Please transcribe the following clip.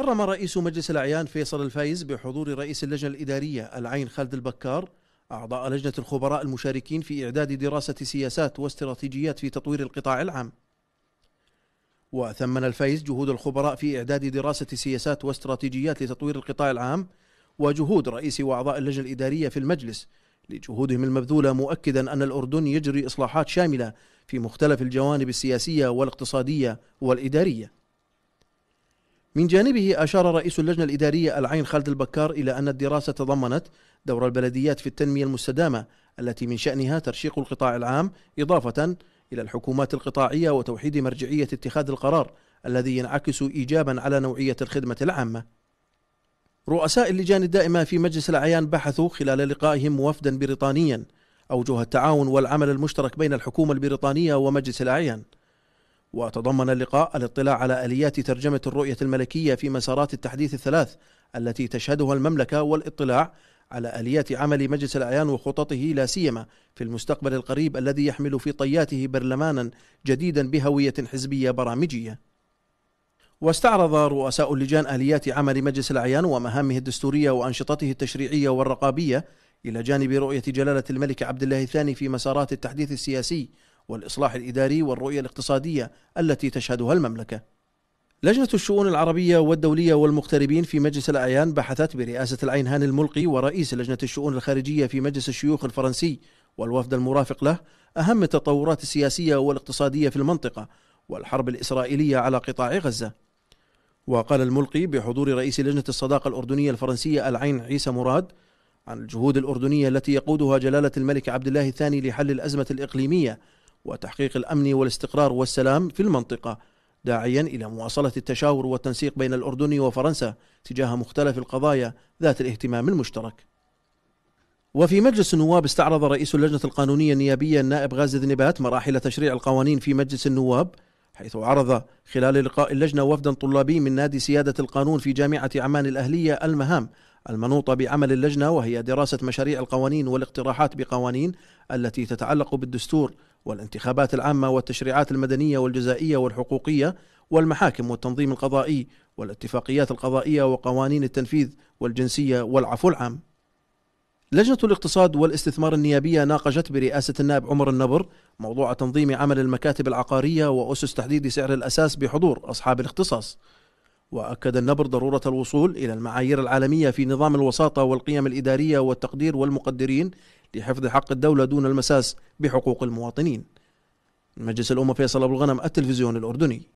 رمى رئيس مجلس الأعيان فيصل الفايز بحضور رئيس اللجنة الإدارية العين خالد البكار أعضاء لجنة الخبراء المشاركين في إعداد دراسة سياسات واستراتيجيات في تطوير القطاع العام وثمن الفايز جهود الخبراء في إعداد دراسة سياسات واستراتيجيات لتطوير القطاع العام وجهود رئيس وأعضاء اللجنة الإدارية في المجلس لجهودهم المبذولة مؤكدا أن الأردن يجري إصلاحات شاملة في مختلف الجوانب السياسية والاقتصادية والإدارية من جانبه أشار رئيس اللجنة الإدارية العين خالد البكار إلى أن الدراسة تضمنت دور البلديات في التنمية المستدامة التي من شأنها ترشيق القطاع العام إضافة إلى الحكومات القطاعية وتوحيد مرجعية اتخاذ القرار الذي ينعكس إيجابا على نوعية الخدمة العامة رؤساء اللجان الدائمة في مجلس الأعيان بحثوا خلال لقائهم وفدا بريطانيا أوجه التعاون والعمل المشترك بين الحكومة البريطانية ومجلس الأعيان وتضمن اللقاء الاطلاع على اليات ترجمه الرؤيه الملكيه في مسارات التحديث الثلاث التي تشهدها المملكه والاطلاع على اليات عمل مجلس الاعيان وخططه لا سيما في المستقبل القريب الذي يحمل في طياته برلمانا جديدا بهويه حزبيه برامجيه. واستعرض رؤساء اللجان اليات عمل مجلس الاعيان ومهامه الدستوريه وانشطته التشريعيه والرقابيه الى جانب رؤيه جلاله الملك عبد الله الثاني في مسارات التحديث السياسي والإصلاح الإداري والرؤية الاقتصادية التي تشهدها المملكة. لجنة الشؤون العربية والدولية والمغتربين في مجلس الأعيان بحثت برئاسة العين هاني الملقي ورئيس لجنة الشؤون الخارجية في مجلس الشيوخ الفرنسي والوفد المرافق له أهم التطورات السياسية والاقتصادية في المنطقة والحرب الإسرائيلية على قطاع غزة. وقال الملقي بحضور رئيس لجنة الصداقة الأردنية الفرنسية العين عيسى مراد عن الجهود الأردنية التي يقودها جلالة الملك عبد الله الثاني لحل الأزمة الإقليمية وتحقيق الأمن والاستقرار والسلام في المنطقة داعيا إلى مواصلة التشاور والتنسيق بين الأردن وفرنسا تجاه مختلف القضايا ذات الاهتمام المشترك وفي مجلس النواب استعرض رئيس اللجنة القانونية النيابية النائب غازي ذنبات مراحل تشريع القوانين في مجلس النواب حيث عرض خلال لقاء اللجنة وفدا طلابي من نادي سيادة القانون في جامعة عمان الأهلية المهام المنوطة بعمل اللجنة وهي دراسة مشاريع القوانين والاقتراحات بقوانين التي تتعلق بالدستور والانتخابات العامة والتشريعات المدنية والجزائية والحقوقية والمحاكم والتنظيم القضائي والاتفاقيات القضائية وقوانين التنفيذ والجنسية والعفو العام. لجنة الاقتصاد والاستثمار النيابية ناقشت برئاسة النائب عمر النبر موضوع تنظيم عمل المكاتب العقارية وأسس تحديد سعر الأساس بحضور أصحاب الاختصاص. واكد النبر ضروره الوصول الى المعايير العالميه في نظام الوساطه والقيم الاداريه والتقدير والمقدرين لحفظ حق الدوله دون المساس بحقوق المواطنين. مجلس الامه فيصل ابو الغنم التلفزيون الاردني.